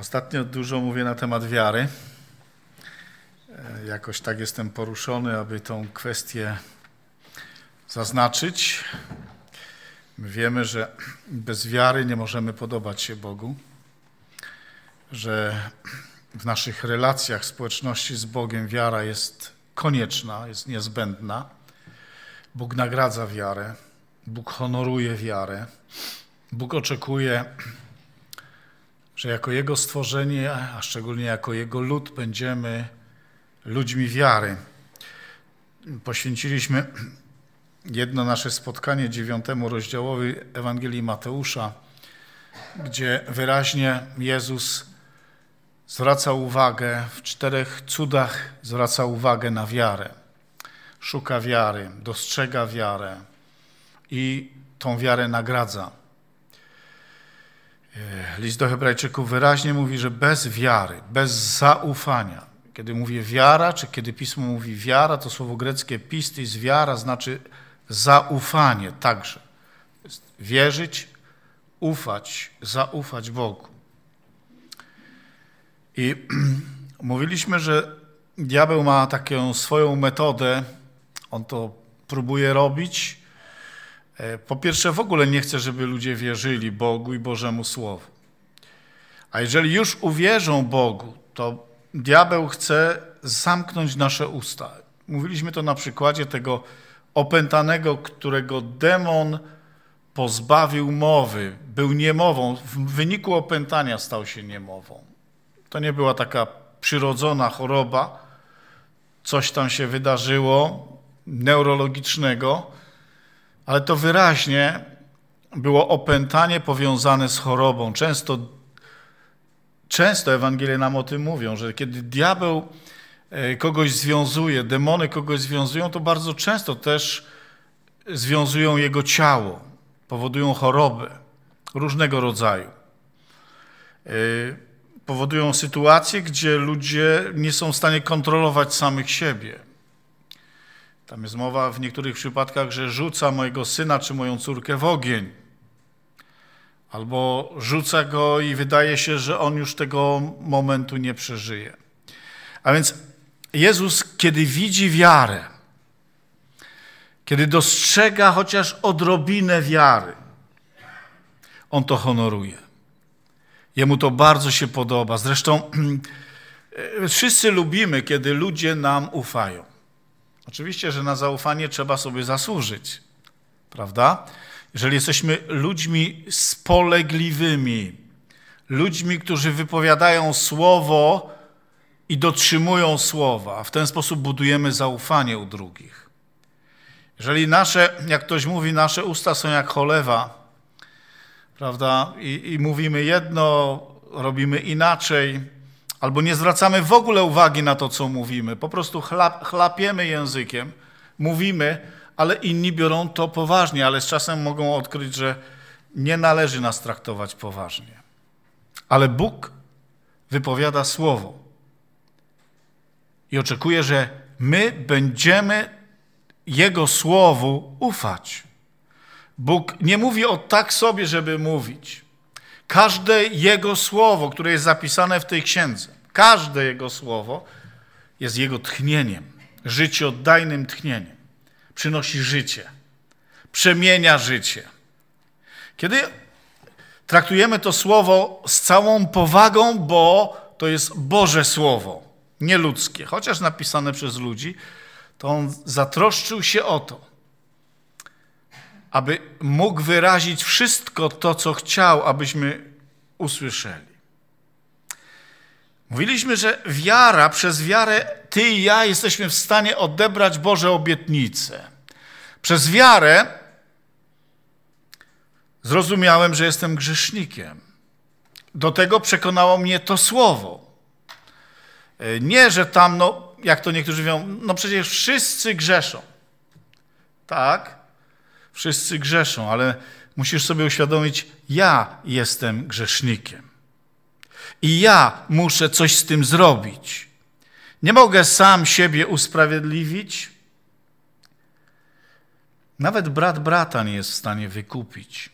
Ostatnio dużo mówię na temat wiary. E, jakoś tak jestem poruszony, aby tą kwestię zaznaczyć. My wiemy, że bez wiary nie możemy podobać się Bogu, że w naszych relacjach społeczności z Bogiem wiara jest konieczna, jest niezbędna. Bóg nagradza wiarę, Bóg honoruje wiarę, Bóg oczekuje że jako Jego stworzenie, a szczególnie jako Jego lud, będziemy ludźmi wiary. Poświęciliśmy jedno nasze spotkanie dziewiątemu rozdziałowi Ewangelii Mateusza, gdzie wyraźnie Jezus zwraca uwagę, w czterech cudach zwraca uwagę na wiarę. Szuka wiary, dostrzega wiarę i tą wiarę nagradza. E, list do Hebrajczyków wyraźnie mówi, że bez wiary, bez zaufania. Kiedy mówię wiara, czy kiedy pismo mówi wiara, to słowo greckie pistis, wiara, znaczy zaufanie także. Wierzyć, ufać, zaufać Bogu. I mówiliśmy, że diabeł ma taką swoją metodę, on to próbuje robić, E, po pierwsze, w ogóle nie chcę, żeby ludzie wierzyli Bogu i Bożemu Słowu. A jeżeli już uwierzą Bogu, to diabeł chce zamknąć nasze usta. Mówiliśmy to na przykładzie tego opętanego, którego demon pozbawił mowy, był niemową, w wyniku opętania stał się niemową. To nie była taka przyrodzona choroba, coś tam się wydarzyło neurologicznego, ale to wyraźnie było opętanie powiązane z chorobą. Często, często Ewangelie nam o tym mówią, że kiedy diabeł e, kogoś związuje, demony kogoś związują, to bardzo często też związują jego ciało, powodują choroby różnego rodzaju. E, powodują sytuacje, gdzie ludzie nie są w stanie kontrolować samych siebie. Tam jest mowa w niektórych przypadkach, że rzuca mojego syna czy moją córkę w ogień. Albo rzuca go i wydaje się, że on już tego momentu nie przeżyje. A więc Jezus, kiedy widzi wiarę, kiedy dostrzega chociaż odrobinę wiary, on to honoruje. Jemu to bardzo się podoba. Zresztą wszyscy lubimy, kiedy ludzie nam ufają. Oczywiście, że na zaufanie trzeba sobie zasłużyć, prawda? Jeżeli jesteśmy ludźmi spolegliwymi, ludźmi, którzy wypowiadają słowo i dotrzymują słowa, w ten sposób budujemy zaufanie u drugich. Jeżeli nasze, jak ktoś mówi, nasze usta są jak cholewa, prawda, i, i mówimy jedno, robimy inaczej, albo nie zwracamy w ogóle uwagi na to, co mówimy, po prostu chlap, chlapiemy językiem, mówimy, ale inni biorą to poważnie, ale z czasem mogą odkryć, że nie należy nas traktować poważnie. Ale Bóg wypowiada słowo i oczekuje, że my będziemy Jego słowu ufać. Bóg nie mówi o tak sobie, żeby mówić. Każde Jego słowo, które jest zapisane w tej księdze, Każde Jego słowo jest Jego tchnieniem, życioddajnym tchnieniem. Przynosi życie, przemienia życie. Kiedy traktujemy to słowo z całą powagą, bo to jest Boże słowo, nie ludzkie, chociaż napisane przez ludzi, to on zatroszczył się o to, aby mógł wyrazić wszystko to, co chciał, abyśmy usłyszeli. Mówiliśmy, że wiara, przez wiarę ty i ja jesteśmy w stanie odebrać Boże obietnice. Przez wiarę zrozumiałem, że jestem grzesznikiem. Do tego przekonało mnie to słowo. E, nie, że tam, no, jak to niektórzy mówią, no przecież wszyscy grzeszą. Tak, wszyscy grzeszą, ale musisz sobie uświadomić, ja jestem grzesznikiem i ja muszę coś z tym zrobić. Nie mogę sam siebie usprawiedliwić. Nawet brat brata nie jest w stanie wykupić.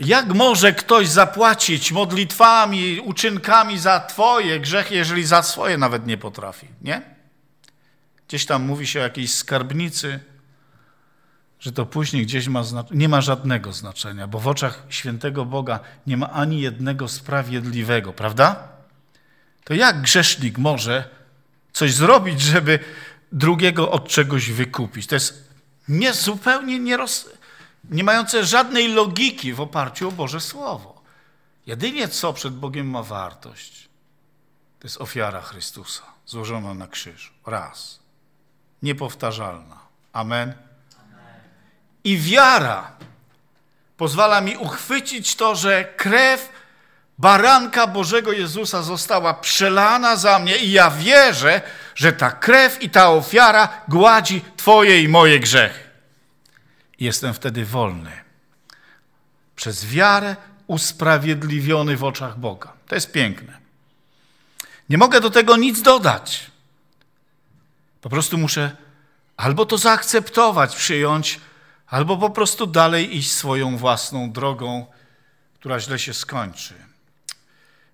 Jak może ktoś zapłacić modlitwami, uczynkami za Twoje grzechy, jeżeli za swoje nawet nie potrafi? Nie? Gdzieś tam mówi się o jakiejś skarbnicy że to później gdzieś ma nie ma żadnego znaczenia, bo w oczach świętego Boga nie ma ani jednego sprawiedliwego, prawda? To jak grzesznik może coś zrobić, żeby drugiego od czegoś wykupić? To jest nie, zupełnie nie, roz, nie mające żadnej logiki w oparciu o Boże Słowo. Jedynie co przed Bogiem ma wartość, to jest ofiara Chrystusa złożona na krzyżu. Raz. Niepowtarzalna. Amen. I wiara pozwala mi uchwycić to, że krew baranka Bożego Jezusa została przelana za mnie i ja wierzę, że ta krew i ta ofiara gładzi Twoje i moje grzechy. Jestem wtedy wolny. Przez wiarę usprawiedliwiony w oczach Boga. To jest piękne. Nie mogę do tego nic dodać. Po prostu muszę albo to zaakceptować, przyjąć, albo po prostu dalej iść swoją własną drogą, która źle się skończy.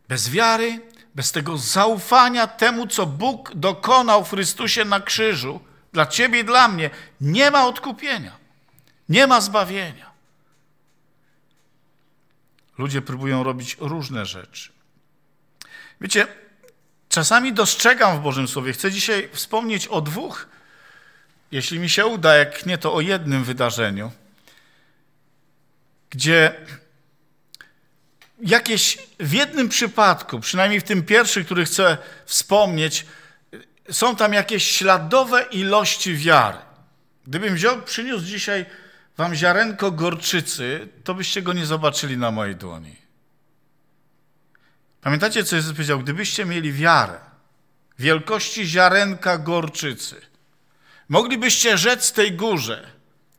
Bez wiary, bez tego zaufania temu, co Bóg dokonał w Chrystusie na krzyżu, dla ciebie i dla mnie, nie ma odkupienia, nie ma zbawienia. Ludzie próbują robić różne rzeczy. Wiecie, czasami dostrzegam w Bożym Słowie, chcę dzisiaj wspomnieć o dwóch jeśli mi się uda, jak nie, to o jednym wydarzeniu, gdzie jakieś w jednym przypadku, przynajmniej w tym pierwszym, który chcę wspomnieć, są tam jakieś śladowe ilości wiary. Gdybym wziął, przyniósł dzisiaj wam ziarenko gorczycy, to byście go nie zobaczyli na mojej dłoni. Pamiętacie, co Jezus powiedział? Gdybyście mieli wiarę wielkości ziarenka gorczycy – Moglibyście rzec tej górze,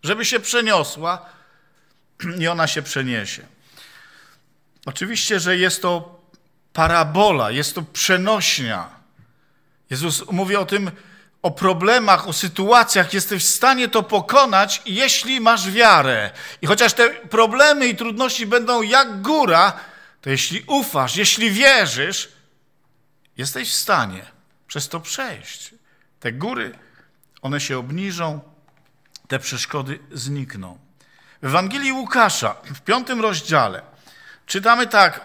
żeby się przeniosła i ona się przeniesie. Oczywiście, że jest to parabola, jest to przenośnia. Jezus mówi o tym, o problemach, o sytuacjach, jesteś w stanie to pokonać, jeśli masz wiarę. I chociaż te problemy i trudności będą jak góra, to jeśli ufasz, jeśli wierzysz, jesteś w stanie przez to przejść. Te góry one się obniżą, te przeszkody znikną. W Ewangelii Łukasza, w piątym rozdziale, czytamy tak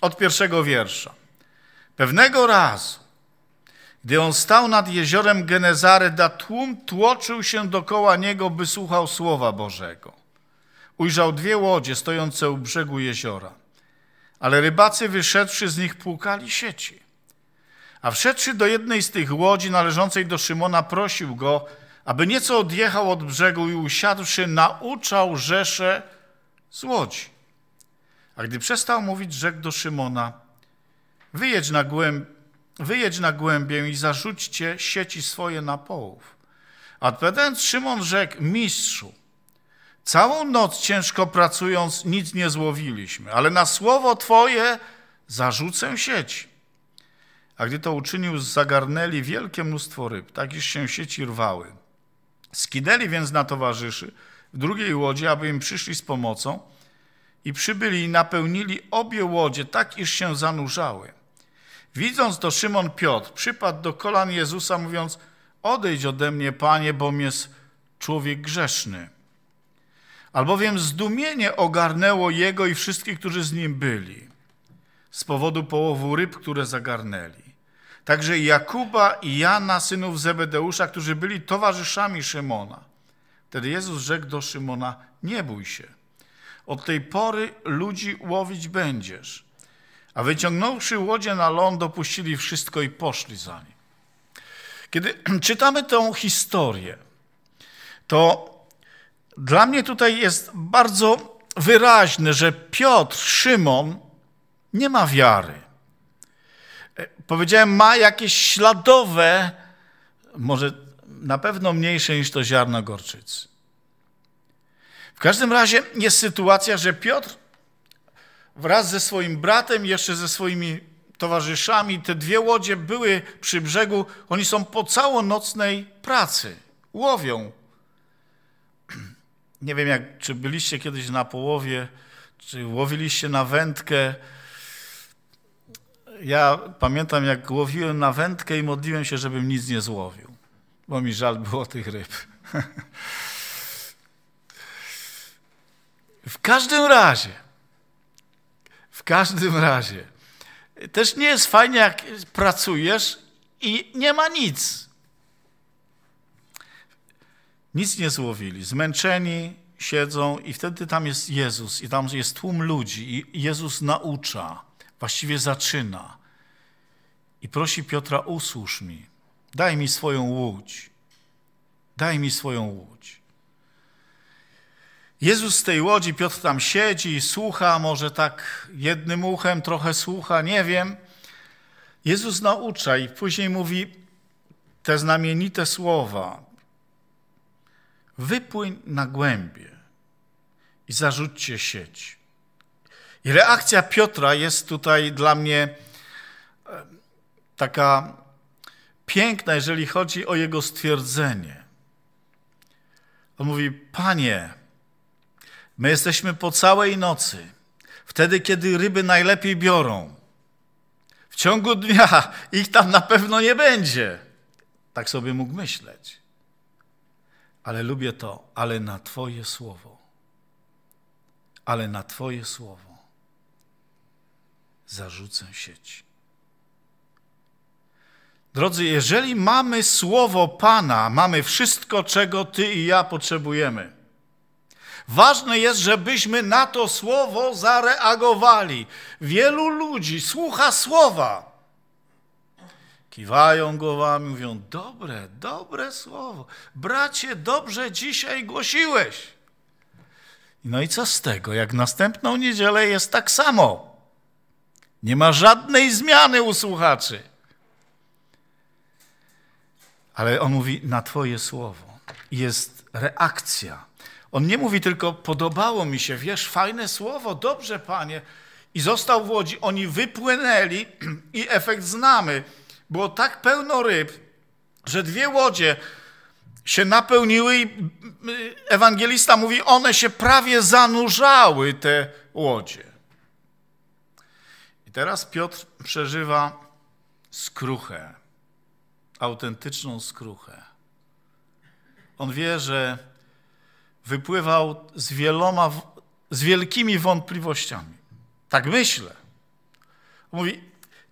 od pierwszego wiersza. Pewnego razu, gdy on stał nad jeziorem Genezareda, tłum tłoczył się dokoła niego, by słuchał słowa Bożego. Ujrzał dwie łodzie stojące u brzegu jeziora, ale rybacy wyszedłszy z nich płukali sieci. A wszedłszy do jednej z tych łodzi należącej do Szymona, prosił go, aby nieco odjechał od brzegu i usiadłszy, nauczał rzeszę z łodzi. A gdy przestał mówić, rzekł do Szymona, wyjedź na, głęb wyjedź na głębię i zarzućcie sieci swoje na połów. Odpowiadając, Szymon rzekł, mistrzu, całą noc ciężko pracując nic nie złowiliśmy, ale na słowo Twoje zarzucę sieci. A gdy to uczynił, zagarnęli wielkie mnóstwo ryb, tak iż się sieci rwały. Skideli więc na towarzyszy w drugiej łodzi, aby im przyszli z pomocą i przybyli i napełnili obie łodzie, tak iż się zanurzały. Widząc to, Szymon Piotr przypadł do kolan Jezusa, mówiąc, odejdź ode mnie, Panie, bom jest człowiek grzeszny. Albowiem zdumienie ogarnęło jego i wszystkich, którzy z nim byli, z powodu połowu ryb, które zagarnęli także Jakuba i Jana, synów Zebedeusza, którzy byli towarzyszami Szymona. Wtedy Jezus rzekł do Szymona, nie bój się, od tej pory ludzi łowić będziesz. A wyciągnąwszy łodzie na ląd, dopuścili wszystko i poszli za nim. Kiedy czytamy tę historię, to dla mnie tutaj jest bardzo wyraźne, że Piotr, Szymon nie ma wiary. E, powiedziałem, ma jakieś śladowe, może na pewno mniejsze niż to ziarno gorczycy. W każdym razie jest sytuacja, że Piotr wraz ze swoim bratem, jeszcze ze swoimi towarzyszami, te dwie łodzie były przy brzegu. Oni są po całonocnej pracy, łowią. Nie wiem, jak, czy byliście kiedyś na połowie, czy łowiliście na wędkę, ja pamiętam, jak łowiłem na wędkę i modliłem się, żebym nic nie złowił, bo mi żal było tych ryb. w każdym razie, w każdym razie, też nie jest fajnie, jak pracujesz i nie ma nic. Nic nie złowili, zmęczeni siedzą i wtedy tam jest Jezus i tam jest tłum ludzi i Jezus naucza właściwie zaczyna i prosi Piotra, usłuż mi, daj mi swoją łódź, daj mi swoją łódź. Jezus z tej łodzi, Piotr tam siedzi i słucha, może tak jednym uchem trochę słucha, nie wiem. Jezus naucza i później mówi te znamienite słowa. Wypłyń na głębie i zarzućcie sieć. I reakcja Piotra jest tutaj dla mnie e, taka piękna, jeżeli chodzi o jego stwierdzenie. On mówi: Panie, my jesteśmy po całej nocy, wtedy, kiedy ryby najlepiej biorą. W ciągu dnia ich tam na pewno nie będzie. Tak sobie mógł myśleć. Ale lubię to, ale na Twoje słowo. Ale na Twoje słowo zarzucę sieć. Drodzy, jeżeli mamy słowo Pana, mamy wszystko, czego Ty i ja potrzebujemy. Ważne jest, żebyśmy na to słowo zareagowali. Wielu ludzi słucha słowa. Kiwają głowami, mówią: Dobre, dobre słowo. Bracie, dobrze dzisiaj głosiłeś. No i co z tego, jak następną niedzielę jest tak samo? Nie ma żadnej zmiany u słuchaczy. Ale on mówi na Twoje słowo. Jest reakcja. On nie mówi tylko, podobało mi się, wiesz, fajne słowo, dobrze, panie. I został w łodzi, oni wypłynęli i efekt znamy. Było tak pełno ryb, że dwie łodzie się napełniły i mm, mm, ewangelista mówi, one się prawie zanurzały, te łodzie teraz Piotr przeżywa skruchę, autentyczną skruchę. On wie, że wypływał z wieloma, z wielkimi wątpliwościami. Tak myślę. Mówi,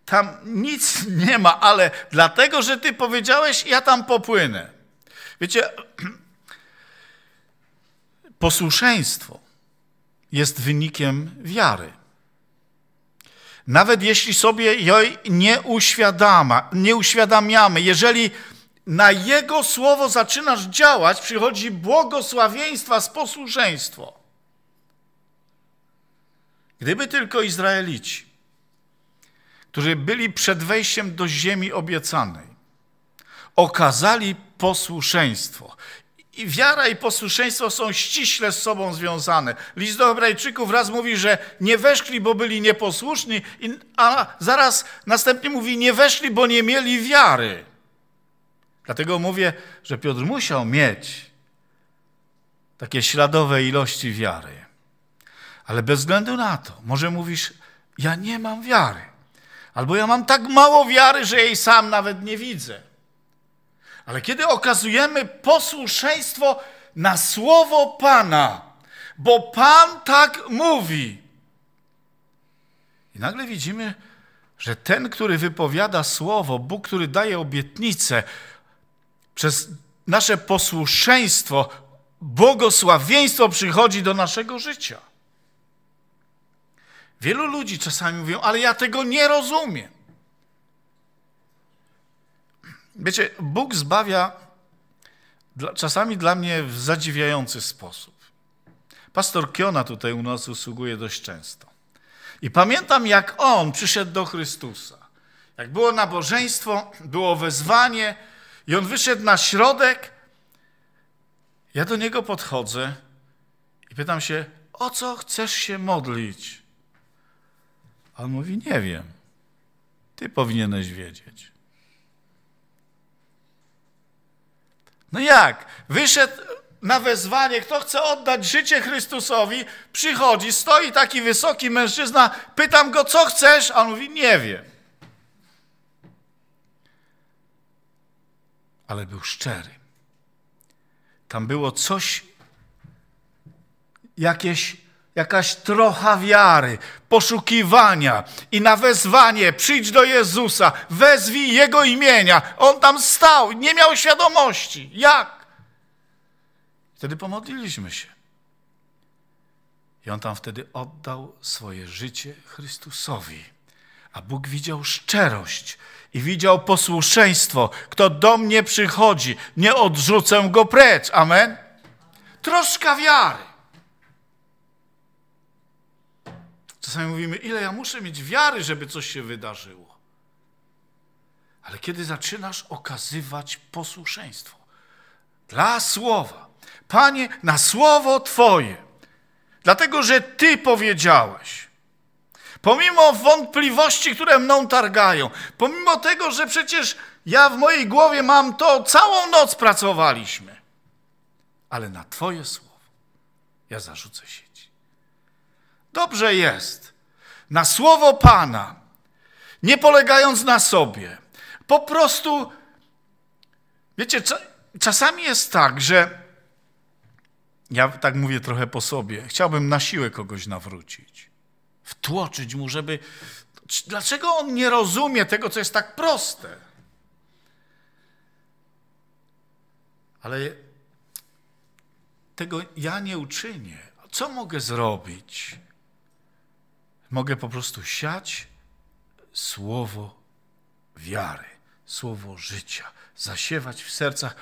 tam nic nie ma, ale dlatego, że ty powiedziałeś, ja tam popłynę. Wiecie, posłuszeństwo jest wynikiem wiary. Nawet jeśli sobie jej nie, uświadama, nie uświadamiamy, jeżeli na Jego słowo zaczynasz działać, przychodzi błogosławieństwa z posłuszeństwo. Gdyby tylko Izraelici, którzy byli przed wejściem do ziemi obiecanej, okazali posłuszeństwo i wiara i posłuszeństwo są ściśle z sobą związane. List do Hebrajczyków raz mówi, że nie weszli, bo byli nieposłuszni, a zaraz następnie mówi, nie weszli, bo nie mieli wiary. Dlatego mówię, że Piotr musiał mieć takie śladowe ilości wiary. Ale bez względu na to, może mówisz, ja nie mam wiary, albo ja mam tak mało wiary, że jej sam nawet nie widzę. Ale kiedy okazujemy posłuszeństwo na słowo Pana, bo Pan tak mówi. I nagle widzimy, że ten, który wypowiada słowo, Bóg, który daje obietnicę, przez nasze posłuszeństwo, błogosławieństwo przychodzi do naszego życia. Wielu ludzi czasami mówią, ale ja tego nie rozumiem. Wiecie, Bóg zbawia czasami dla mnie w zadziwiający sposób. Pastor Kiona tutaj u nas usługuje dość często. I pamiętam, jak on przyszedł do Chrystusa. Jak było nabożeństwo, było wezwanie, i on wyszedł na środek. Ja do niego podchodzę i pytam się, o co chcesz się modlić? A on mówi, nie wiem. Ty powinieneś wiedzieć. No jak? Wyszedł na wezwanie, kto chce oddać życie Chrystusowi, przychodzi, stoi taki wysoki mężczyzna, pytam go, co chcesz? A on mówi, nie wiem. Ale był szczery. Tam było coś, jakieś jakaś trocha wiary, poszukiwania i na wezwanie przyjdź do Jezusa, wezwij Jego imienia. On tam stał, nie miał świadomości. Jak? Wtedy pomodliliśmy się. I on tam wtedy oddał swoje życie Chrystusowi. A Bóg widział szczerość i widział posłuszeństwo. Kto do mnie przychodzi, nie odrzucę go precz. Amen? Troszka wiary. Czasami mówimy, ile ja muszę mieć wiary, żeby coś się wydarzyło. Ale kiedy zaczynasz okazywać posłuszeństwo dla słowa, Panie, na słowo Twoje, dlatego że Ty powiedziałeś, pomimo wątpliwości, które mną targają, pomimo tego, że przecież ja w mojej głowie mam to, całą noc pracowaliśmy, ale na Twoje słowo ja zarzucę sieć. Dobrze jest. Na słowo Pana, nie polegając na sobie. Po prostu, wiecie, czasami jest tak, że ja tak mówię trochę po sobie, chciałbym na siłę kogoś nawrócić, wtłoczyć mu, żeby. Dlaczego on nie rozumie tego, co jest tak proste? Ale tego ja nie uczynię. Co mogę zrobić? Mogę po prostu siać słowo wiary, słowo życia, zasiewać w sercach,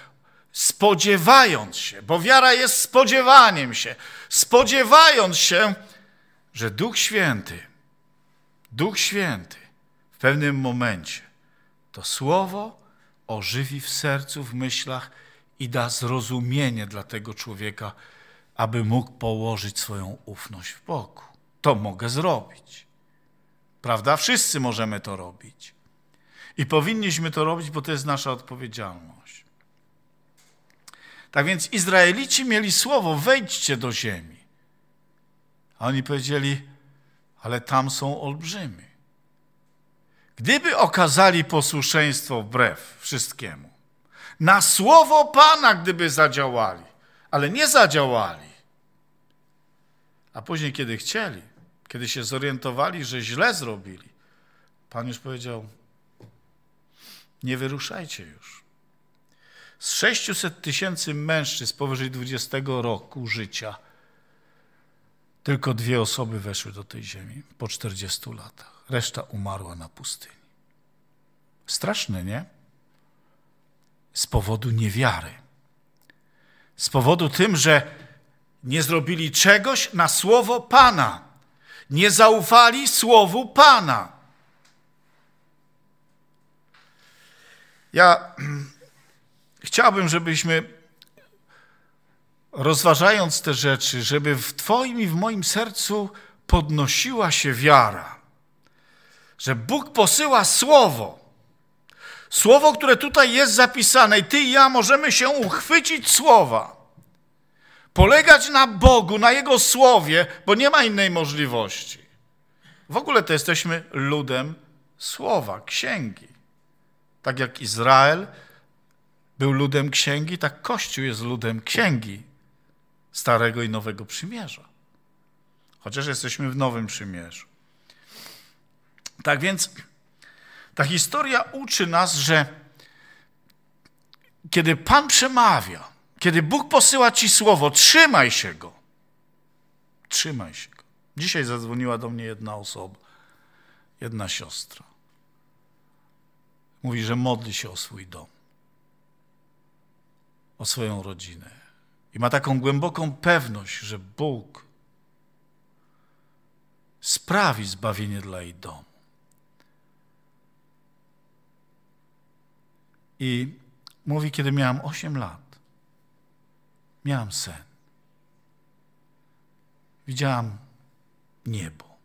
spodziewając się, bo wiara jest spodziewaniem się, spodziewając się, że Duch Święty, Duch Święty w pewnym momencie to słowo ożywi w sercu, w myślach i da zrozumienie dla tego człowieka, aby mógł położyć swoją ufność w boku to mogę zrobić. Prawda? Wszyscy możemy to robić. I powinniśmy to robić, bo to jest nasza odpowiedzialność. Tak więc Izraelici mieli słowo: wejdźcie do ziemi. A oni powiedzieli: ale tam są olbrzymi. Gdyby okazali posłuszeństwo wbrew wszystkiemu, na słowo Pana, gdyby zadziałali, ale nie zadziałali, a później, kiedy chcieli, kiedy się zorientowali, że źle zrobili, Pan już powiedział, nie wyruszajcie już. Z 600 tysięcy mężczyzn powyżej 20 roku życia tylko dwie osoby weszły do tej ziemi po 40 latach. Reszta umarła na pustyni. Straszne, nie? Z powodu niewiary. Z powodu tym, że nie zrobili czegoś na słowo Pana nie zaufali słowu Pana. Ja chciałbym, żebyśmy rozważając te rzeczy, żeby w Twoim i w moim sercu podnosiła się wiara, że Bóg posyła słowo. Słowo, które tutaj jest zapisane, i ty i ja możemy się uchwycić słowa. Polegać na Bogu, na Jego słowie, bo nie ma innej możliwości. W ogóle to jesteśmy ludem słowa, księgi. Tak jak Izrael był ludem księgi, tak Kościół jest ludem księgi Starego i Nowego Przymierza. Chociaż jesteśmy w Nowym Przymierzu. Tak więc ta historia uczy nas, że kiedy Pan przemawia, kiedy Bóg posyła ci słowo, trzymaj się go. Trzymaj się go. Dzisiaj zadzwoniła do mnie jedna osoba, jedna siostra. Mówi, że modli się o swój dom, o swoją rodzinę. I ma taką głęboką pewność, że Bóg sprawi zbawienie dla jej domu. I mówi, kiedy miałam 8 lat, miałam sen. Widziałam niebo.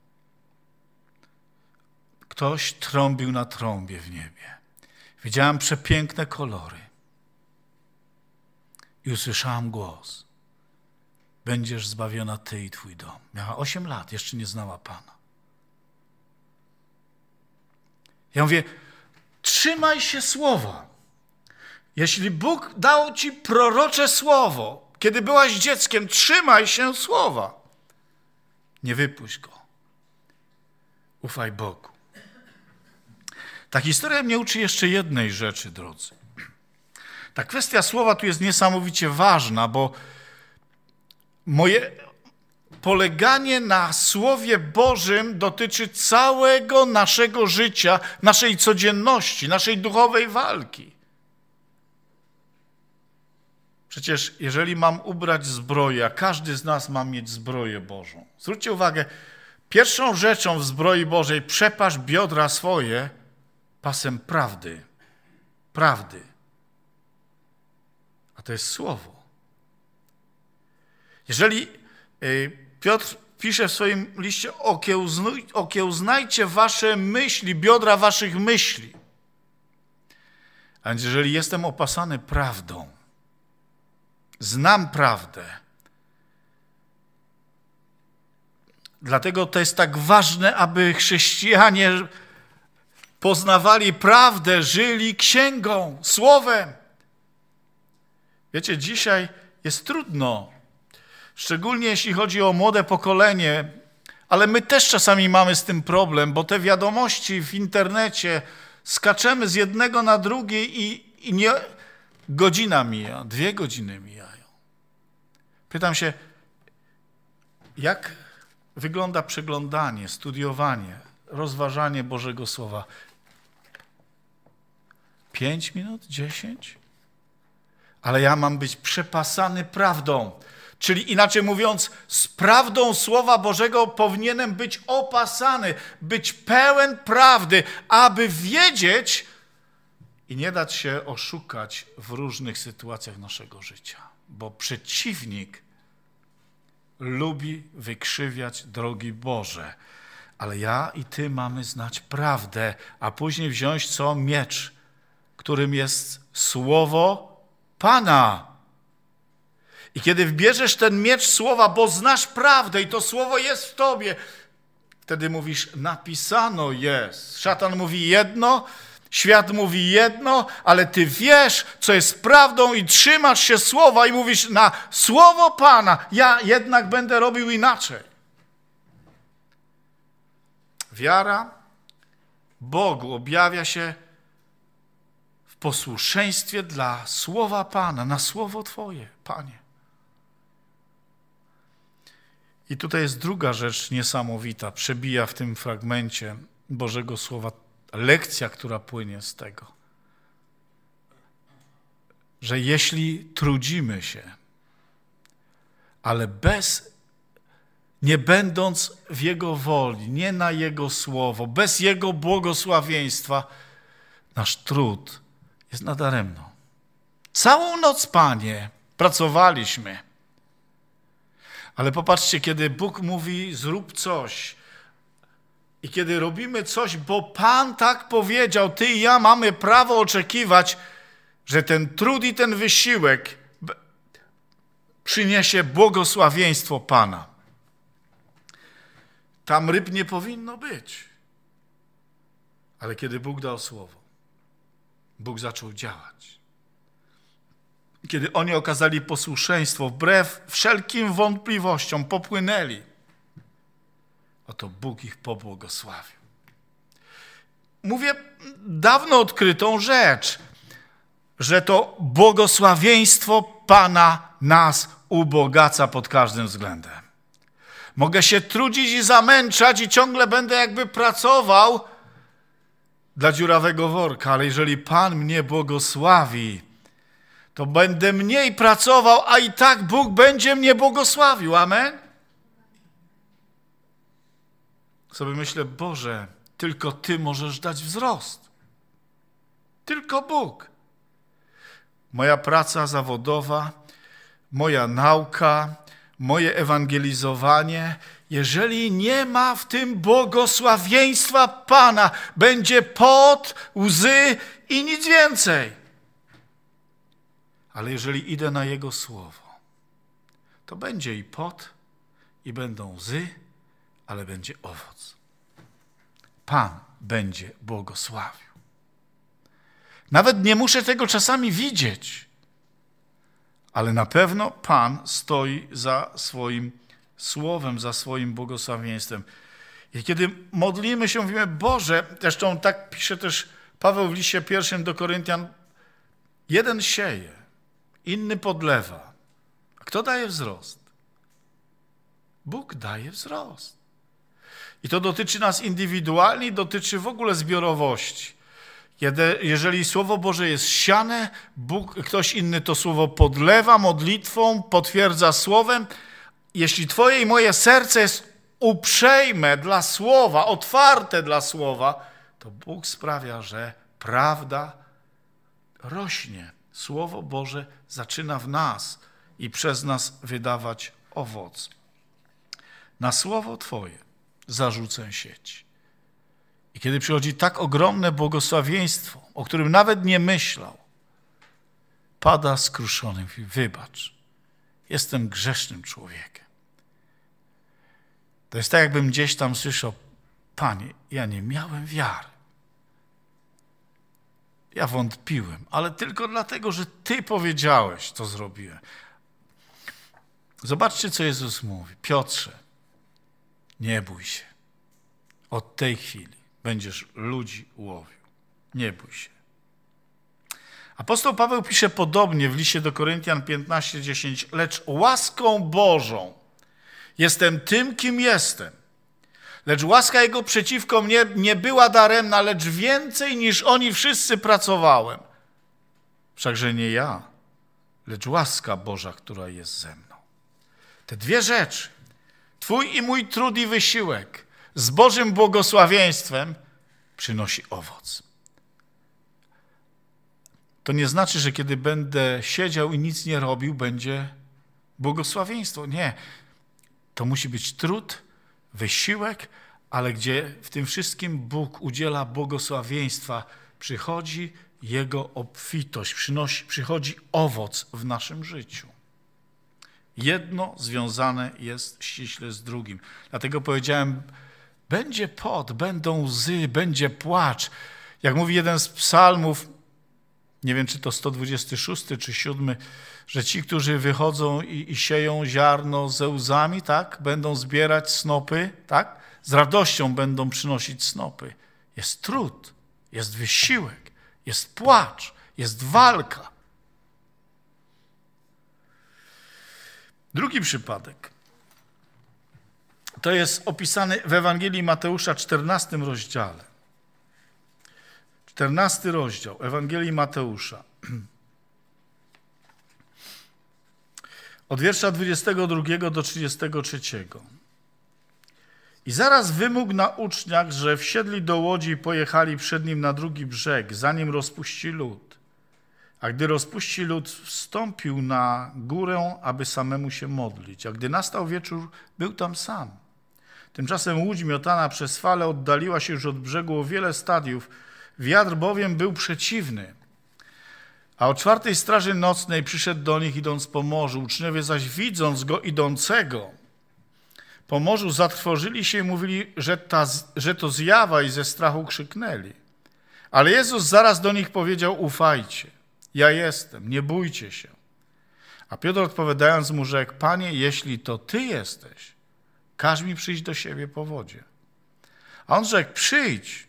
Ktoś trąbił na trąbie w niebie. Widziałam przepiękne kolory. I usłyszałam głos. Będziesz zbawiona ty i twój dom. Miała osiem lat, jeszcze nie znała Pana. Ja mówię, trzymaj się słowa. Jeśli Bóg dał ci prorocze słowo, kiedy byłaś dzieckiem, trzymaj się słowa. Nie wypuść go. Ufaj Bogu. Ta historia mnie uczy jeszcze jednej rzeczy, drodzy. Ta kwestia słowa tu jest niesamowicie ważna, bo moje poleganie na Słowie Bożym dotyczy całego naszego życia, naszej codzienności, naszej duchowej walki. Przecież jeżeli mam ubrać zbroję, a każdy z nas ma mieć zbroję Bożą. Zwróćcie uwagę, pierwszą rzeczą w zbroi Bożej przepasz biodra swoje pasem prawdy. Prawdy. A to jest słowo. Jeżeli y, Piotr pisze w swoim liście, okiełznajcie wasze myśli, biodra waszych myśli. A więc jeżeli jestem opasany prawdą, Znam prawdę. Dlatego to jest tak ważne, aby chrześcijanie poznawali prawdę, żyli księgą, słowem. Wiecie, dzisiaj jest trudno, szczególnie jeśli chodzi o młode pokolenie, ale my też czasami mamy z tym problem, bo te wiadomości w internecie skaczemy z jednego na drugi i, i nie, godzina mija, dwie godziny mija, Pytam się, jak wygląda przeglądanie, studiowanie, rozważanie Bożego Słowa? Pięć minut? Dziesięć? Ale ja mam być przepasany prawdą. Czyli inaczej mówiąc, z prawdą Słowa Bożego powinienem być opasany, być pełen prawdy, aby wiedzieć i nie dać się oszukać w różnych sytuacjach naszego życia bo przeciwnik lubi wykrzywiać drogi Boże. Ale ja i ty mamy znać prawdę, a później wziąć co? Miecz, którym jest słowo Pana. I kiedy wbierzesz ten miecz słowa, bo znasz prawdę i to słowo jest w tobie, wtedy mówisz, napisano jest. Szatan mówi jedno, Świat mówi jedno, ale ty wiesz, co jest prawdą i trzymasz się słowa i mówisz na słowo Pana, ja jednak będę robił inaczej. Wiara Bogu objawia się w posłuszeństwie dla słowa Pana, na słowo Twoje, Panie. I tutaj jest druga rzecz niesamowita, przebija w tym fragmencie Bożego Słowa lekcja, która płynie z tego, że jeśli trudzimy się, ale bez, nie będąc w Jego woli, nie na Jego słowo, bez Jego błogosławieństwa, nasz trud jest nadaremno. Całą noc, Panie, pracowaliśmy. Ale popatrzcie, kiedy Bóg mówi, zrób coś, i kiedy robimy coś, bo Pan tak powiedział, ty i ja mamy prawo oczekiwać, że ten trud i ten wysiłek przyniesie błogosławieństwo Pana. Tam ryb nie powinno być. Ale kiedy Bóg dał słowo, Bóg zaczął działać. Kiedy oni okazali posłuszeństwo, wbrew wszelkim wątpliwościom, popłynęli oto Bóg ich pobłogosławił. Mówię dawno odkrytą rzecz, że to błogosławieństwo Pana nas ubogaca pod każdym względem. Mogę się trudzić i zamęczać i ciągle będę jakby pracował dla dziurawego worka, ale jeżeli Pan mnie błogosławi, to będę mniej pracował, a i tak Bóg będzie mnie błogosławił. Amen? sobie myślę, Boże, tylko Ty możesz dać wzrost. Tylko Bóg. Moja praca zawodowa, moja nauka, moje ewangelizowanie, jeżeli nie ma w tym błogosławieństwa Pana, będzie pot, łzy i nic więcej. Ale jeżeli idę na Jego słowo, to będzie i pot, i będą łzy, ale będzie owoc. Pan będzie błogosławił. Nawet nie muszę tego czasami widzieć, ale na pewno Pan stoi za swoim słowem, za swoim błogosławieństwem. I kiedy modlimy się, mówimy, Boże, zresztą tak pisze też Paweł w liście pierwszym do Koryntian, jeden sieje, inny podlewa. A kto daje wzrost? Bóg daje wzrost. I to dotyczy nas indywidualnie, dotyczy w ogóle zbiorowości. Jeżeli Słowo Boże jest siane, Bóg, ktoś inny to Słowo podlewa modlitwą, potwierdza Słowem. Jeśli Twoje i moje serce jest uprzejme dla Słowa, otwarte dla Słowa, to Bóg sprawia, że prawda rośnie. Słowo Boże zaczyna w nas i przez nas wydawać owoc. Na Słowo Twoje zarzucę sieć. I kiedy przychodzi tak ogromne błogosławieństwo, o którym nawet nie myślał, pada skruszony, mówi, wybacz, jestem grzesznym człowiekiem. To jest tak, jakbym gdzieś tam słyszał, Panie, ja nie miałem wiary. Ja wątpiłem, ale tylko dlatego, że Ty powiedziałeś, to zrobiłem. Zobaczcie, co Jezus mówi. Piotrze, nie bój się. Od tej chwili będziesz ludzi łowił. Nie bój się. Apostoł Paweł pisze podobnie w liście do Koryntian 15:10, lecz łaską Bożą jestem tym, kim jestem. Lecz łaska Jego przeciwko mnie nie była daremna, lecz więcej niż oni wszyscy pracowałem. Wszakże nie ja, lecz łaska Boża, która jest ze mną. Te dwie rzeczy Twój i mój trud i wysiłek z Bożym błogosławieństwem przynosi owoc. To nie znaczy, że kiedy będę siedział i nic nie robił, będzie błogosławieństwo. Nie. To musi być trud, wysiłek, ale gdzie w tym wszystkim Bóg udziela błogosławieństwa, przychodzi Jego obfitość, przynosi, przychodzi owoc w naszym życiu. Jedno związane jest ściśle z drugim. Dlatego powiedziałem, będzie pot, będą łzy, będzie płacz. Jak mówi jeden z psalmów, nie wiem czy to 126 czy 7, że ci, którzy wychodzą i, i sieją ziarno ze łzami, tak, będą zbierać snopy, tak, z radością będą przynosić snopy. Jest trud, jest wysiłek, jest płacz, jest walka. Drugi przypadek to jest opisany w Ewangelii Mateusza 14 rozdziale. 14 rozdział Ewangelii Mateusza. Od wiersza 22 do 33. I zaraz wymógł na uczniach, że wsiedli do łodzi i pojechali przed nim na drugi brzeg, zanim rozpuści lód. A gdy rozpuści lud, wstąpił na górę, aby samemu się modlić. A gdy nastał wieczór, był tam sam. Tymczasem łódź miotana przez fale oddaliła się już od brzegu o wiele stadiów. Wiatr bowiem był przeciwny. A o czwartej straży nocnej przyszedł do nich, idąc po morzu. Uczniowie zaś, widząc go idącego, po morzu zatrwożyli się i mówili, że, ta, że to zjawa i ze strachu krzyknęli. Ale Jezus zaraz do nich powiedział, ufajcie. Ja jestem, nie bójcie się. A Piotr odpowiadając mu rzekł, Panie, jeśli to Ty jesteś, każ mi przyjść do siebie po wodzie. A on rzekł, przyjdź.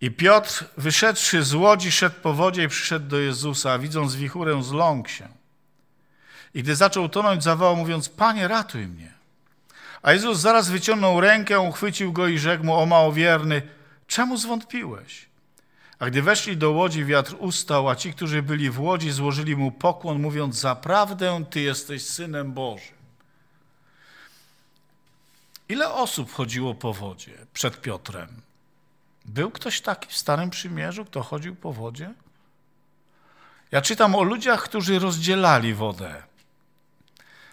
I Piotr, wyszedłszy z łodzi, szedł po wodzie i przyszedł do Jezusa, a widząc wichurę, zląkł się. I gdy zaczął tonąć, zawołał, mówiąc, Panie, ratuj mnie. A Jezus zaraz wyciągnął rękę, uchwycił go i rzekł mu, o małowierny, czemu zwątpiłeś? A gdy weszli do łodzi, wiatr ustał, a ci, którzy byli w łodzi, złożyli mu pokłon, mówiąc: Zaprawdę Ty jesteś synem Bożym. Ile osób chodziło po wodzie przed Piotrem? Był ktoś taki w Starym Przymierzu, kto chodził po wodzie? Ja czytam o ludziach, którzy rozdzielali wodę.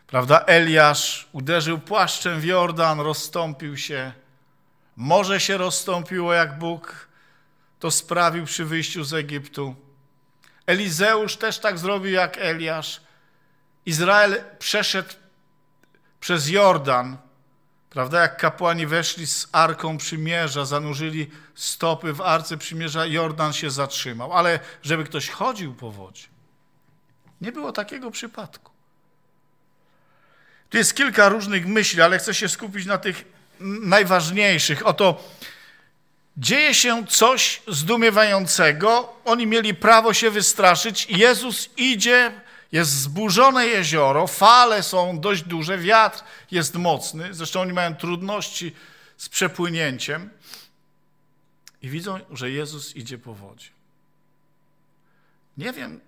Prawda? Eliasz uderzył płaszczem w Jordan, rozstąpił się. Morze się rozstąpiło, jak Bóg to sprawił przy wyjściu z Egiptu. Elizeusz też tak zrobił jak Eliasz. Izrael przeszedł przez Jordan, prawda? Jak kapłani weszli z arką przymierza, zanurzyli stopy w arce przymierza, Jordan się zatrzymał. Ale żeby ktoś chodził po wodzie, nie było takiego przypadku. Tu jest kilka różnych myśli, ale chcę się skupić na tych najważniejszych. Oto dzieje się coś zdumiewającego. Oni mieli prawo się wystraszyć. Jezus idzie, jest zburzone jezioro, fale są dość duże, wiatr jest mocny. Zresztą oni mają trudności z przepłynięciem. I widzą, że Jezus idzie po wodzie. Nie wiem,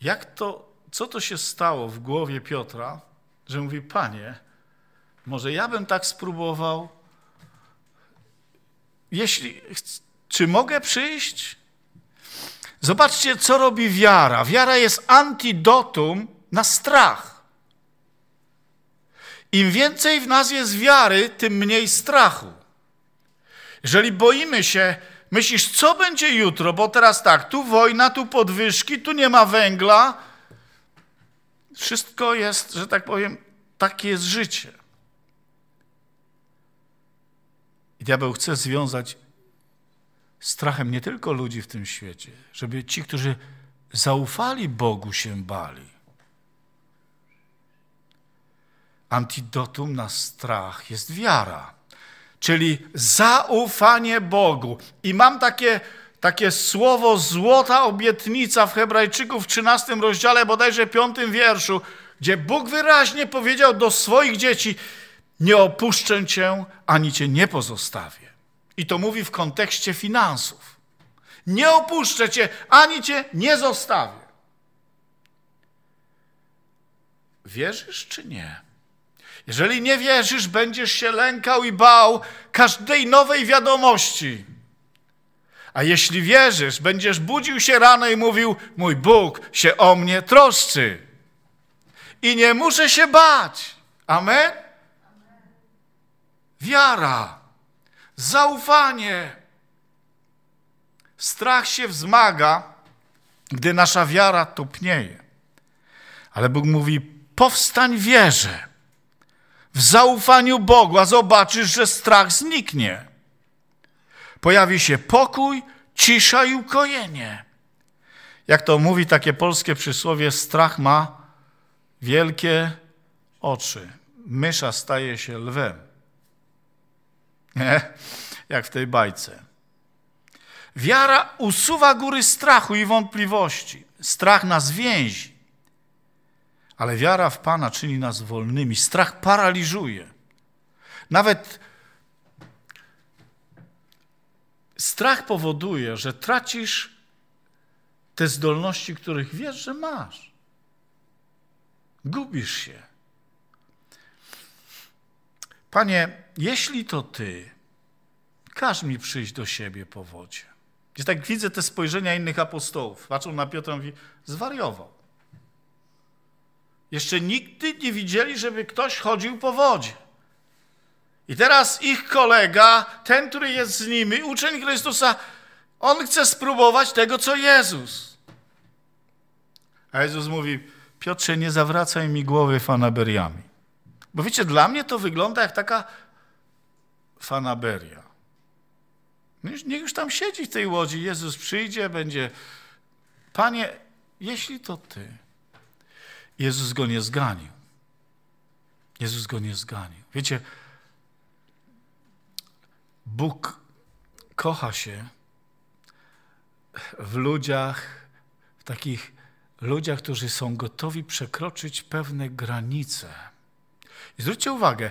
jak to, co to się stało w głowie Piotra, że mówi, panie, może ja bym tak spróbował, jeśli, czy mogę przyjść? Zobaczcie, co robi wiara. Wiara jest antidotum na strach. Im więcej w nas jest wiary, tym mniej strachu. Jeżeli boimy się, myślisz, co będzie jutro, bo teraz tak, tu wojna, tu podwyżki, tu nie ma węgla. Wszystko jest, że tak powiem, takie jest życie. Diabeł chce związać strachem nie tylko ludzi w tym świecie, żeby ci, którzy zaufali Bogu, się bali. Antidotum na strach jest wiara, czyli zaufanie Bogu. I mam takie, takie słowo, złota obietnica w Hebrajczyków w 13 rozdziale, bodajże 5 wierszu, gdzie Bóg wyraźnie powiedział do swoich dzieci: nie opuszczę cię ani cię nie pozostawię. I to mówi w kontekście finansów. Nie opuszczę cię ani cię nie zostawię. Wierzysz czy nie? Jeżeli nie wierzysz, będziesz się lękał i bał każdej nowej wiadomości. A jeśli wierzysz, będziesz budził się rano i mówił: Mój Bóg się o mnie troszczy. I nie muszę się bać. Amen? wiara, zaufanie. Strach się wzmaga, gdy nasza wiara topnieje. Ale Bóg mówi: powstań wierze. W zaufaniu Bogu, a zobaczysz, że strach zniknie. Pojawi się pokój, cisza i ukojenie. Jak to mówi takie polskie przysłowie, strach ma wielkie oczy. Mysza staje się lwem nie? jak w tej bajce. Wiara usuwa góry strachu i wątpliwości. Strach nas więzi, ale wiara w Pana czyni nas wolnymi. Strach paraliżuje. Nawet strach powoduje, że tracisz te zdolności, których wiesz, że masz. Gubisz się. Panie, jeśli to Ty, każ mi przyjść do siebie po wodzie. Gdzie tak widzę te spojrzenia innych apostołów. Patrzą na Piotra i mówi, zwariował. Jeszcze nigdy nie widzieli, żeby ktoś chodził po wodzie. I teraz ich kolega, ten, który jest z nimi, uczeń Chrystusa, on chce spróbować tego, co Jezus. A Jezus mówi, Piotrze, nie zawracaj mi głowy fanaberiami. Bo wiecie, dla mnie to wygląda jak taka fanaberia. Niech już tam siedzi w tej łodzi, Jezus przyjdzie, będzie. Panie, jeśli to Ty. Jezus go nie zganił. Jezus go nie zganił. Wiecie, Bóg kocha się w ludziach, w takich ludziach, którzy są gotowi przekroczyć pewne granice i zwróćcie uwagę,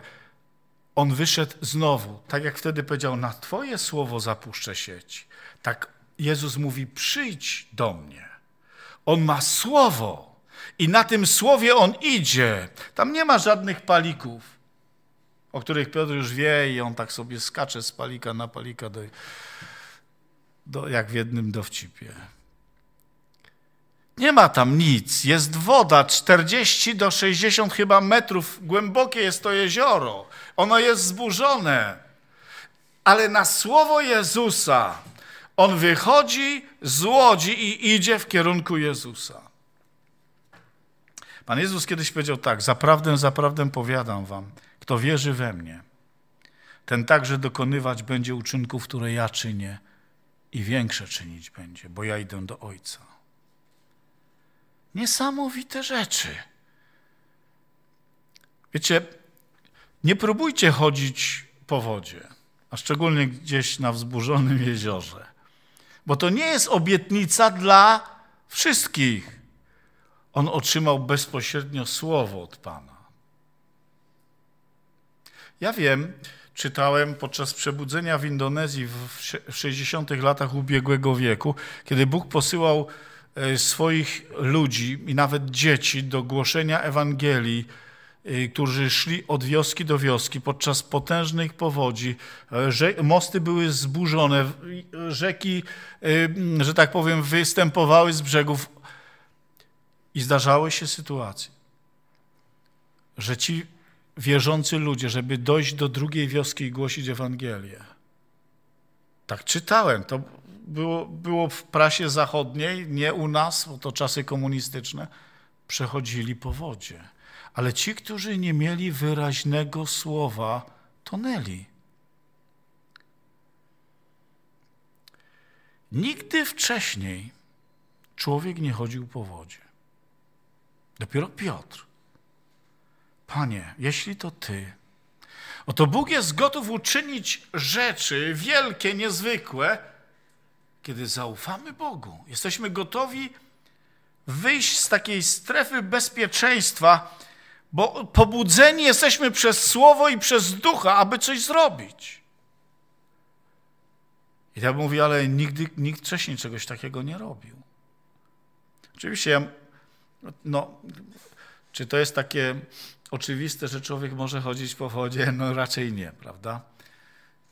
on wyszedł znowu, tak jak wtedy powiedział, na Twoje słowo zapuszczę sieć. Tak Jezus mówi, przyjdź do mnie. On ma słowo i na tym słowie on idzie. Tam nie ma żadnych palików, o których Piotr już wie i on tak sobie skacze z palika na palika, do, do jak w jednym dowcipie. Nie ma tam nic, jest woda 40 do 60 chyba metrów, głębokie jest to jezioro. Ono jest zburzone. Ale na słowo Jezusa on wychodzi z łodzi i idzie w kierunku Jezusa. Pan Jezus kiedyś powiedział tak: Zaprawdę, zaprawdę powiadam wam, kto wierzy we mnie, ten także dokonywać będzie uczynków, które ja czynię, i większe czynić będzie, bo ja idę do Ojca niesamowite rzeczy. Wiecie, nie próbujcie chodzić po wodzie, a szczególnie gdzieś na wzburzonym jeziorze, bo to nie jest obietnica dla wszystkich. On otrzymał bezpośrednio słowo od Pana. Ja wiem, czytałem podczas przebudzenia w Indonezji w 60. latach ubiegłego wieku, kiedy Bóg posyłał E, swoich ludzi i nawet dzieci do głoszenia Ewangelii, e, którzy szli od wioski do wioski podczas potężnych powodzi. E, mosty były zburzone, rzeki, że tak powiem, występowały z brzegów i zdarzały się sytuacje, że ci wierzący ludzie, żeby dojść do drugiej wioski i głosić Ewangelię, tak czytałem, to było, było w prasie zachodniej, nie u nas, bo to czasy komunistyczne, przechodzili po wodzie. Ale ci, którzy nie mieli wyraźnego słowa, tonęli. Nigdy wcześniej człowiek nie chodził po wodzie. Dopiero Piotr. Panie, jeśli to Ty, oto Bóg jest gotów uczynić rzeczy wielkie, niezwykłe, kiedy zaufamy Bogu, jesteśmy gotowi wyjść z takiej strefy bezpieczeństwa, bo pobudzeni jesteśmy przez Słowo i przez Ducha, aby coś zrobić. I ja tak mówił, ale nigdy nikt wcześniej czegoś takiego nie robił. Oczywiście ja, no, czy to jest takie oczywiste, że człowiek może chodzić po wodzie? No raczej nie, prawda?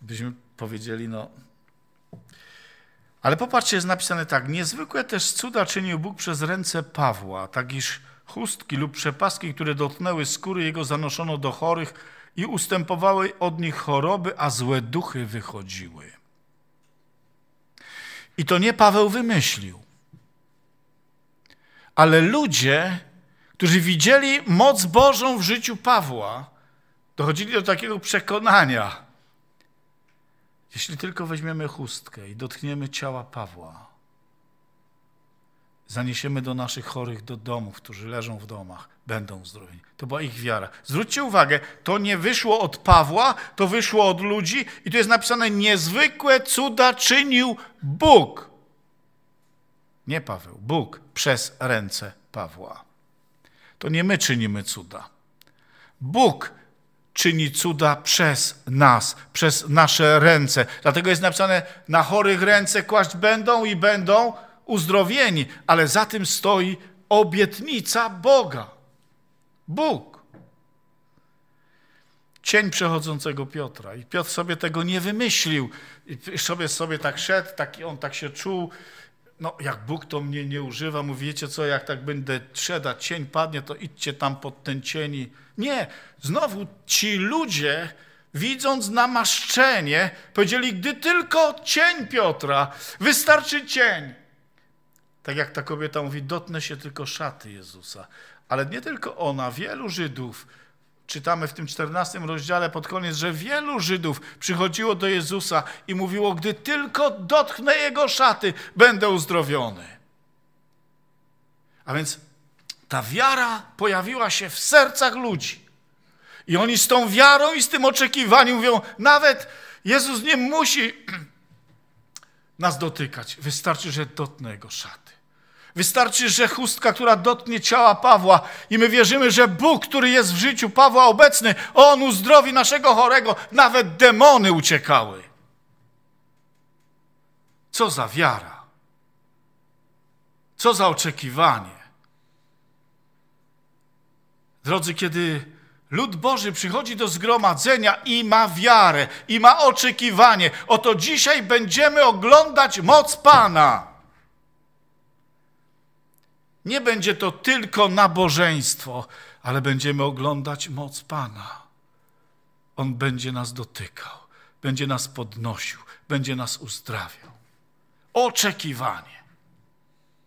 Byśmy powiedzieli, no ale popatrzcie, jest napisane tak. Niezwykłe też cuda czynił Bóg przez ręce Pawła, tak iż chustki lub przepaski, które dotknęły skóry jego, zanoszono do chorych i ustępowały od nich choroby, a złe duchy wychodziły. I to nie Paweł wymyślił, ale ludzie, którzy widzieli moc Bożą w życiu Pawła, dochodzili do takiego przekonania, jeśli tylko weźmiemy chustkę i dotkniemy ciała Pawła, zaniesiemy do naszych chorych do domów, którzy leżą w domach, będą zdrowi. To była ich wiara. Zwróćcie uwagę, to nie wyszło od Pawła, to wyszło od ludzi i tu jest napisane niezwykłe cuda czynił Bóg. Nie Paweł, Bóg przez ręce Pawła. To nie my czynimy cuda. Bóg czyni cuda przez nas, przez nasze ręce. Dlatego jest napisane, na chorych ręce kłaść będą i będą uzdrowieni, ale za tym stoi obietnica Boga. Bóg. Cień przechodzącego Piotra. I Piotr sobie tego nie wymyślił. I sobie, sobie tak szedł, tak, on tak się czuł no jak Bóg to mnie nie używa, mówicie co, jak tak będę trzeda, cień padnie, to idźcie tam pod ten cień. Nie, znowu ci ludzie, widząc namaszczenie, powiedzieli, gdy tylko cień Piotra, wystarczy cień. Tak jak ta kobieta mówi, dotnę się tylko szaty Jezusa. Ale nie tylko ona, wielu Żydów, czytamy w tym 14 rozdziale pod koniec, że wielu Żydów przychodziło do Jezusa i mówiło, gdy tylko dotknę Jego szaty, będę uzdrowiony. A więc ta wiara pojawiła się w sercach ludzi. I oni z tą wiarą i z tym oczekiwaniem mówią, nawet Jezus nie musi nas dotykać, wystarczy, że dotknę Jego szaty. Wystarczy, że chustka, która dotknie ciała Pawła i my wierzymy, że Bóg, który jest w życiu Pawła obecny, On uzdrowi naszego chorego. Nawet demony uciekały. Co za wiara. Co za oczekiwanie. Drodzy, kiedy lud Boży przychodzi do zgromadzenia i ma wiarę, i ma oczekiwanie, oto dzisiaj będziemy oglądać moc Pana. Nie będzie to tylko nabożeństwo, ale będziemy oglądać moc Pana. On będzie nas dotykał, będzie nas podnosił, będzie nas uzdrawiał. Oczekiwanie.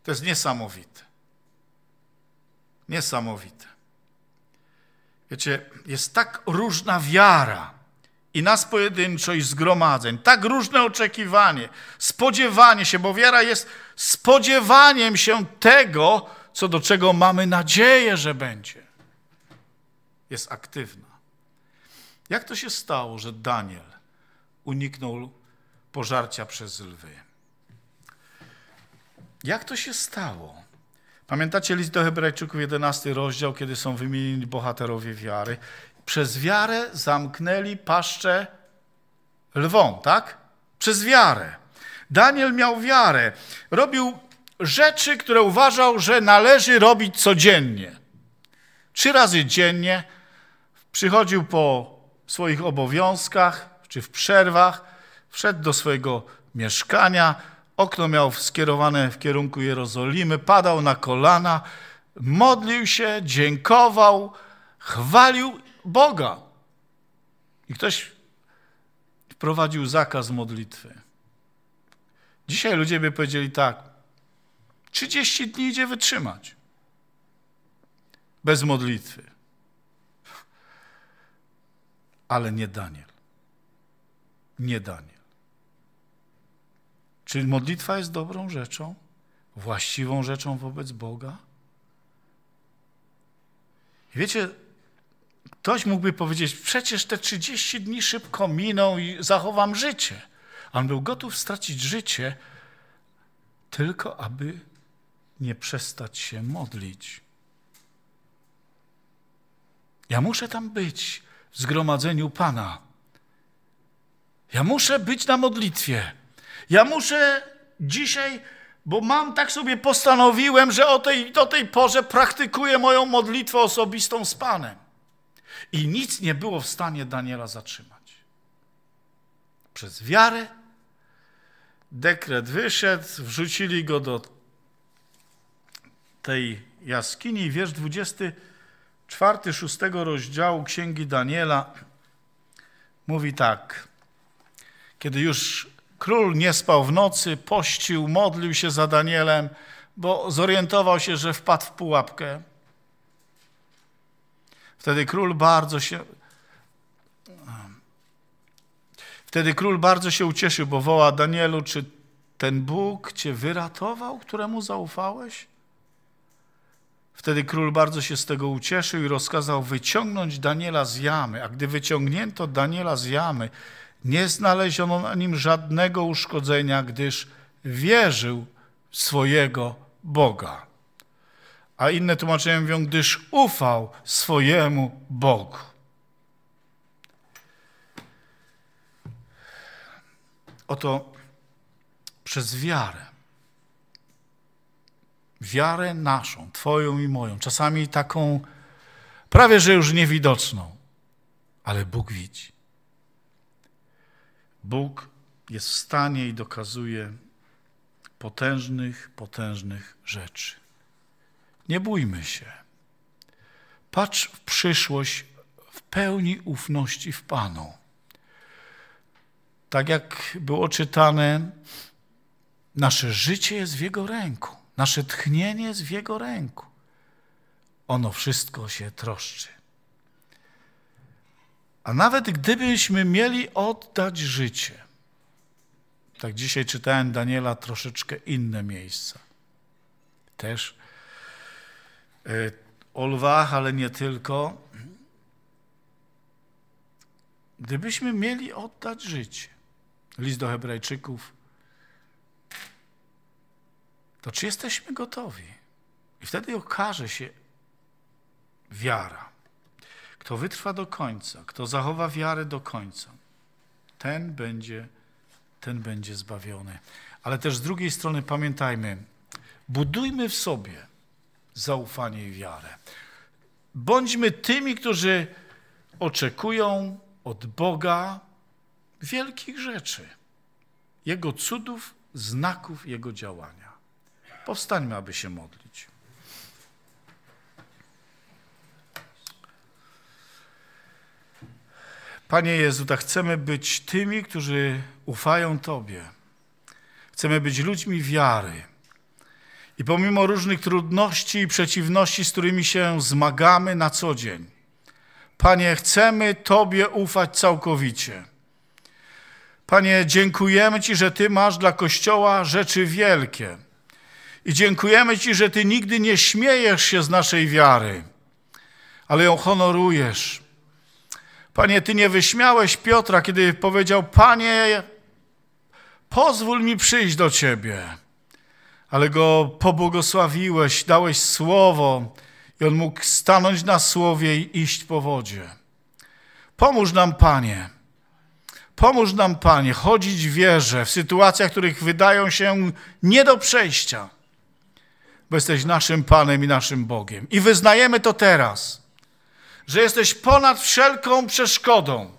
To jest niesamowite. Niesamowite. Wiecie, jest tak różna wiara i nas pojedynczo, i zgromadzeń, tak różne oczekiwanie, spodziewanie się, bo wiara jest spodziewaniem się tego, co do czego mamy nadzieję, że będzie. Jest aktywna. Jak to się stało, że Daniel uniknął pożarcia przez lwy? Jak to się stało? Pamiętacie list do Hebrajczyków, 11 rozdział, kiedy są wymienieni bohaterowie wiary? Przez wiarę zamknęli paszczę lwą, tak? Przez wiarę. Daniel miał wiarę. Robił rzeczy, które uważał, że należy robić codziennie. Trzy razy dziennie przychodził po swoich obowiązkach czy w przerwach, wszedł do swojego mieszkania, okno miał skierowane w kierunku Jerozolimy, padał na kolana, modlił się, dziękował, chwalił Boga. I ktoś wprowadził zakaz modlitwy. Dzisiaj ludzie by powiedzieli tak, 30 dni idzie wytrzymać bez modlitwy. Ale nie Daniel. Nie Daniel. Czy modlitwa jest dobrą rzeczą? Właściwą rzeczą wobec Boga? wiecie, ktoś mógłby powiedzieć, przecież te 30 dni szybko miną i zachowam życie. On był gotów stracić życie, tylko aby nie przestać się modlić. Ja muszę tam być w zgromadzeniu Pana. Ja muszę być na modlitwie. Ja muszę dzisiaj, bo mam tak sobie postanowiłem, że o tej, do tej porze praktykuję moją modlitwę osobistą z Panem. I nic nie było w stanie Daniela zatrzymać. Przez wiarę dekret wyszedł, wrzucili go do tej jaskini. Wiersz 24, 6 rozdziału Księgi Daniela mówi tak. Kiedy już król nie spał w nocy, pościł, modlił się za Danielem, bo zorientował się, że wpadł w pułapkę. Wtedy król bardzo się Wtedy król bardzo się ucieszył, bo woła Danielu, czy ten Bóg cię wyratował, któremu zaufałeś? Wtedy król bardzo się z tego ucieszył i rozkazał wyciągnąć Daniela z jamy. A gdy wyciągnięto Daniela z jamy, nie znaleziono na nim żadnego uszkodzenia, gdyż wierzył w swojego Boga. A inne tłumaczenia mówią, gdyż ufał swojemu Bogu. Oto przez wiarę, wiarę naszą, Twoją i moją, czasami taką prawie że już niewidoczną, ale Bóg widzi. Bóg jest w stanie i dokazuje potężnych, potężnych rzeczy. Nie bójmy się. Patrz w przyszłość w pełni ufności w Panu tak jak było czytane, nasze życie jest w Jego ręku, nasze tchnienie jest w Jego ręku. Ono wszystko się troszczy. A nawet gdybyśmy mieli oddać życie, tak dzisiaj czytałem Daniela troszeczkę inne miejsca, też e, o lwach, ale nie tylko. Gdybyśmy mieli oddać życie, list do Hebrajczyków, to czy jesteśmy gotowi? I wtedy okaże się wiara. Kto wytrwa do końca, kto zachowa wiarę do końca, ten będzie, ten będzie zbawiony. Ale też z drugiej strony pamiętajmy, budujmy w sobie zaufanie i wiarę. Bądźmy tymi, którzy oczekują od Boga wielkich rzeczy, Jego cudów, znaków Jego działania. Powstańmy, aby się modlić. Panie Jezu, tak chcemy być tymi, którzy ufają Tobie. Chcemy być ludźmi wiary. I pomimo różnych trudności i przeciwności, z którymi się zmagamy na co dzień, Panie, chcemy Tobie ufać całkowicie. Panie, dziękujemy Ci, że Ty masz dla Kościoła rzeczy wielkie. I dziękujemy Ci, że Ty nigdy nie śmiejesz się z naszej wiary, ale ją honorujesz. Panie, Ty nie wyśmiałeś Piotra, kiedy powiedział: Panie, pozwól mi przyjść do Ciebie. Ale go pobłogosławiłeś, dałeś słowo, i on mógł stanąć na słowie i iść po wodzie. Pomóż nam, Panie Pomóż nam, Panie, chodzić w wierze w sytuacjach, których wydają się nie do przejścia, bo jesteś naszym Panem i naszym Bogiem. I wyznajemy to teraz, że jesteś ponad wszelką przeszkodą,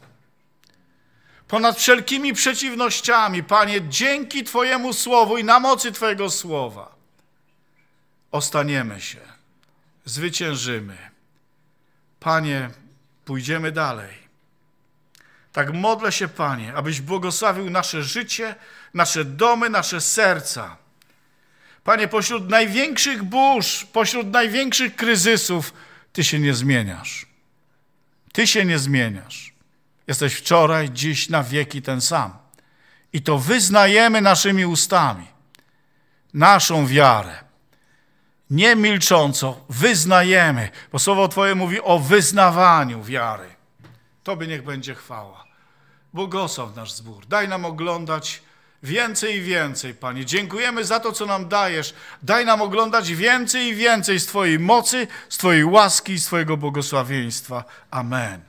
ponad wszelkimi przeciwnościami. Panie, dzięki Twojemu Słowu i na mocy Twojego Słowa ostaniemy się, zwyciężymy. Panie, pójdziemy dalej tak modlę się, Panie, abyś błogosławił nasze życie, nasze domy, nasze serca. Panie, pośród największych burz, pośród największych kryzysów, Ty się nie zmieniasz. Ty się nie zmieniasz. Jesteś wczoraj, dziś, na wieki ten sam. I to wyznajemy naszymi ustami, naszą wiarę. Nie milcząco wyznajemy, bo słowo Twoje mówi o wyznawaniu wiary. Tobie niech będzie chwała. Błogosław nasz zbór. Daj nam oglądać więcej i więcej, Panie. Dziękujemy za to, co nam dajesz. Daj nam oglądać więcej i więcej z Twojej mocy, z Twojej łaski i z Twojego błogosławieństwa. Amen.